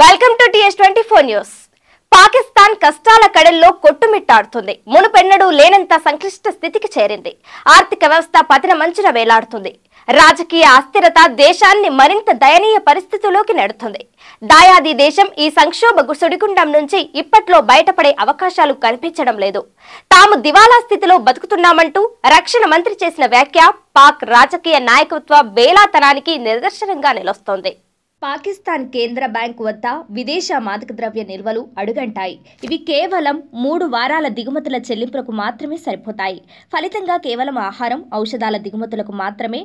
welcome to TS twenty four news Pakistan కష్టాల కడల్లో కొట్టుమిట్టాడుతుంది మునుపెన్నడూ లేనంత సంక్లిష్ట స్థితికి చేరింది ఆర్థిక వ్యవస్థ పతన మంచున వేలాడుతుంది రాజకీయ అస్థిరత దేశాన్ని మరింత దయనీయ పరిస్థితుల్లోకి నెడుతుంది దాయాది దేశం ఈ సంక్షోభ గుసుడిగుండం నుంచి ఇప్పట్లో బయటపడే అవకాశాలు కనిపించడం లేదు తాము దివాలా స్థితిలో బతుకుతున్నామంటూ రక్షణ మంత్రి చేసిన వ్యాఖ్య పాక్ రాజకీయ నాయకత్వ బేలాతనానికి నిదర్శనంగా నిలుస్తోంది పాకిస్తాన్ కేంద్ర బ్యాంకు వద్ద విదేశ మాదక ద్రవ్య నిల్వలు అడుగంటాయి ఇవి కేవలం మూడు వారాల దిగుమతుల చెల్లింపులకు మాత్రమే సరిపోతాయి ఫలితంగా కేవలం ఆహారం ఔషధాల దిగుమతులకు మాత్రమే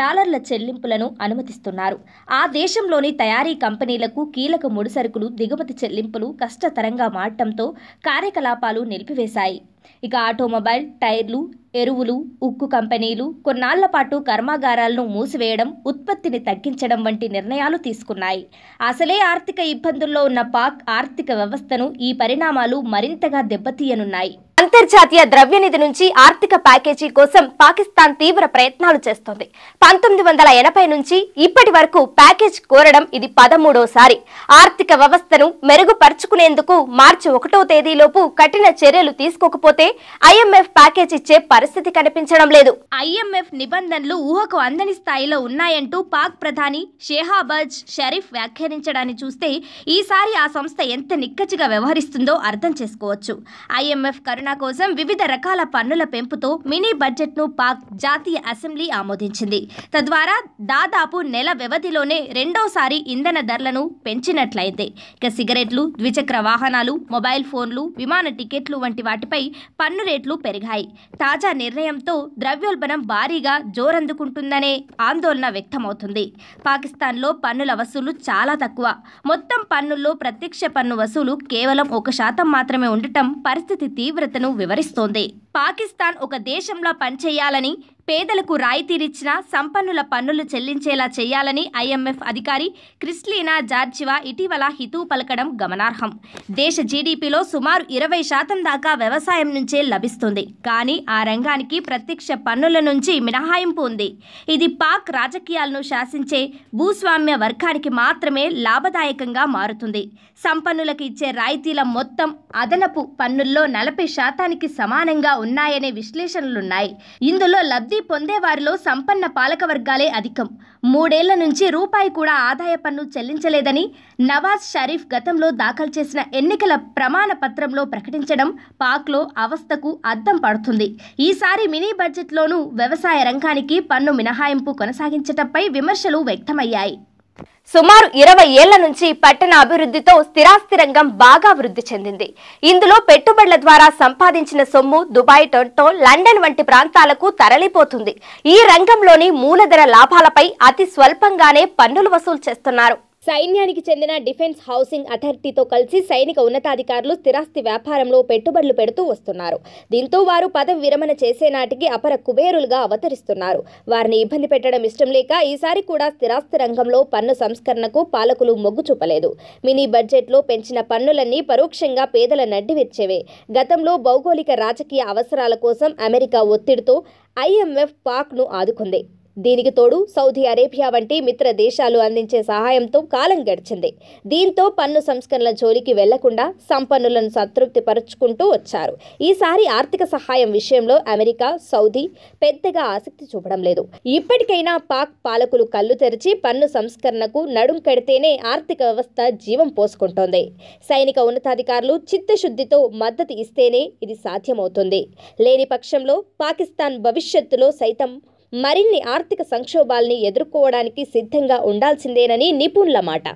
డాలర్ల చెల్లింపులను అనుమతిస్తున్నారు ఆ దేశంలోని తయారీ కంపెనీలకు కీలక ముడిసరుకులు దిగుమతి చెల్లింపులు కష్టతరంగా మారటంతో కార్యకలాపాలు నిలిపివేశాయి ఇక ఆటోమొబైల్ టైర్లు ఎరువులు ఉక్కు కంపెనీలు కొన్నాళ్ల పాటు కర్మాగారాలను మూసివేయడం ఉత్పత్తిని తగ్గించడం వంటి నిర్ణయాలు తీసుకున్నాయి అసలే ఆర్థిక ఇబ్బందుల్లో ఉన్న పాక్ ఆర్థిక వ్యవస్థను ఈ పరిణామాలు మరింతగా దెబ్బతీయనున్నాయి అంతర్జాతీయ ద్రవ్యనిధి నుంచి ఆర్థిక ప్యాకేజీ కోసం పాకిస్తాన్ తీవ్ర ప్రయత్నాలు చేస్తోంది పంతొమ్మిది వందల ఎనభై నుంచి ఇప్పటి వరకు ప్యాకేజ్ కోరడం ఇది పదమూడోసారి ఆర్థిక వ్యవస్థను మెరుగుపరుచుకునేందుకు మార్చి ఒకటో తేదీలోపు కఠిన చర్యలు తీసుకోకపోతే ఐఎంఎఫ్ ప్యాకేజ్ ఇచ్చే పరిస్థితి కనిపించడం లేదు ఐఎంఎఫ్ నిబంధనలు ఊహకు అందని స్థాయిలో ఉన్నాయంటూ పాక్ ప్రధాని షేహాబాజ్ షరీఫ్ వ్యాఖ్యానించడాన్ని చూస్తే ఈసారి ఆ సంస్థ ఎంత నిక్కచిగా వ్యవహరిస్తుందో అర్థం చేసుకోవచ్చు ఐఎంఎఫ్ కరుణ కోసం వివిధ రకాల పన్నుల పెంపుతో మినీ బడ్జెట్ను పాక్ జాతీయ అసెంబ్లీ ఆమోదించింది తద్వారా దాదాపు నెల వ్యవధిలోనే రెండోసారి ఇంధన ధరలను పెంచినట్లయితే ఇక సిగరెట్లు ద్విచక్ర వాహనాలు మొబైల్ ఫోన్లు విమాన టికెట్లు వంటి వాటిపై పన్ను రేట్లు పెరిగాయి తాజా నిర్ణయంతో ద్రవ్యోల్బణం భారీగా జోరందుకుంటుందనే ఆందోళన వ్యక్తమవుతుంది పాకిస్తాన్లో పన్నుల వసూలు చాలా తక్కువ మొత్తం పన్నుల్లో ప్రత్యక్ష పన్ను వసూలు కేవలం ఒక శాతం మాత్రమే ఉండటం పరిస్థితి తీవ్రతను వివరిస్తోంది పాకిస్తాన్ ఒక దేశంలా పనిచేయాలని పేదలకు రాయితీరిచ్చినా సంపన్నుల పన్నులు చెల్లించేలా చేయాలని ఐఎంఎఫ్ అధికారి క్రిస్లీనా జార్జివా ఇటీవల హితూ పలకడం గమనార్హం దేశ జీడీపీలో సుమారు ఇరవై శాతం దాకా వ్యవసాయం నుంచే లభిస్తుంది కానీ ఆ రంగానికి ప్రత్యక్ష పన్నుల నుంచి మినహాయింపు ఉంది ఇది పాక్ రాజకీయాలను శాసించే భూస్వామ్య వర్గానికి మాత్రమే లాభదాయకంగా మారుతుంది సంపన్నులకు ఇచ్చే రాయితీల మొత్తం అదనపు పన్నుల్లో నలభై శాతానికి సమానంగా ఉన్నాయనే విశ్లేషణలున్నాయి ఇందులో లబ్ధి లబ్ధి పొందేవారిలో సంపన్న పాలకవర్గాలే అధికం మూడేళ్ల నుంచి రూపాయి కూడా ఆదాయ పన్ను చెల్లించలేదని నవాజ్ షరీఫ్ గతంలో దాఖలు చేసిన ఎన్నికల ప్రమాణ పత్రంలో ప్రకటించడం పాక్లో అవస్థకు అద్దం పడుతుంది ఈసారి మినీ బడ్జెట్లోనూ వ్యవసాయ రంగానికి పన్ను మినహాయింపు కొనసాగించటంపై విమర్శలు వ్యక్తమయ్యాయి సుమారు ఇరవై ఏళ్ల నుంచి పట్టణ అభివృద్ధితో స్థిరాస్తి రంగం బాగా వృద్ధి చెందింది ఇందులో పెట్టుబడుల ద్వారా సంపాదించిన సొమ్ము దుబాయ్ టొంటో లండన్ వంటి ప్రాంతాలకు తరలిపోతుంది ఈ రంగంలోని మూలధన లాభాలపై అతి స్వల్పంగానే పన్నులు వసూలు చేస్తున్నారు సైన్యానికి చెందిన డిఫెన్స్ హౌసింగ్ అథారిటీతో కలిసి సైనిక ఉన్నతాధికారులు స్థిరాస్తి వ్యాపారంలో పెట్టుబడులు పెడుతూ వస్తున్నారు దీంతో వారు పదవి విరమణ చేసే నాటికి అపర కుబేరులుగా అవతరిస్తున్నారు వారిని ఇబ్బంది పెట్టడం ఇష్టం లేక ఈసారి కూడా స్థిరాస్తి రంగంలో పన్ను సంస్కరణకు పాలకులు మొగ్గు చూపలేదు మినీ బడ్జెట్లో పెంచిన పన్నులన్నీ పరోక్షంగా పేదల నడ్డివెచ్చేవే గతంలో భౌగోళిక రాజకీయ అవసరాల కోసం అమెరికా ఒత్తిడితో ఐఎంఎఫ్ పాక్ను ఆదుకుంది దీనికి తోడు సౌదీ అరేబియా వంటి మిత్ర దేశాలు అందించే సహాయంతో కాలం గడిచింది దీంతో పన్ను సంస్కరణల జోలికి వెళ్లకుండా సంపన్నులను సంతృప్తిపరుచుకుంటూ వచ్చారు ఈసారి ఆర్థిక సహాయం విషయంలో అమెరికా సౌదీ పెద్దగా ఆసక్తి చూపడం లేదు ఇప్పటికైనా పాక్ పాలకులు కళ్ళు తెరిచి పన్ను సంస్కరణకు నడుం కడితేనే ఆర్థిక వ్యవస్థ జీవం పోసుకుంటోంది సైనిక ఉన్నతాధికారులు చిత్తశుద్ధితో మద్దతు ఇస్తేనే ఇది సాధ్యమవుతుంది లేని పక్షంలో పాకిస్తాన్ భవిష్యత్తులో సైతం మరిన్ని ఆర్థిక సంక్షోభాల్ని ఎదుర్కోవడానికి సిద్ధంగా ఉండాల్సిందేనని నిపుణుల మాట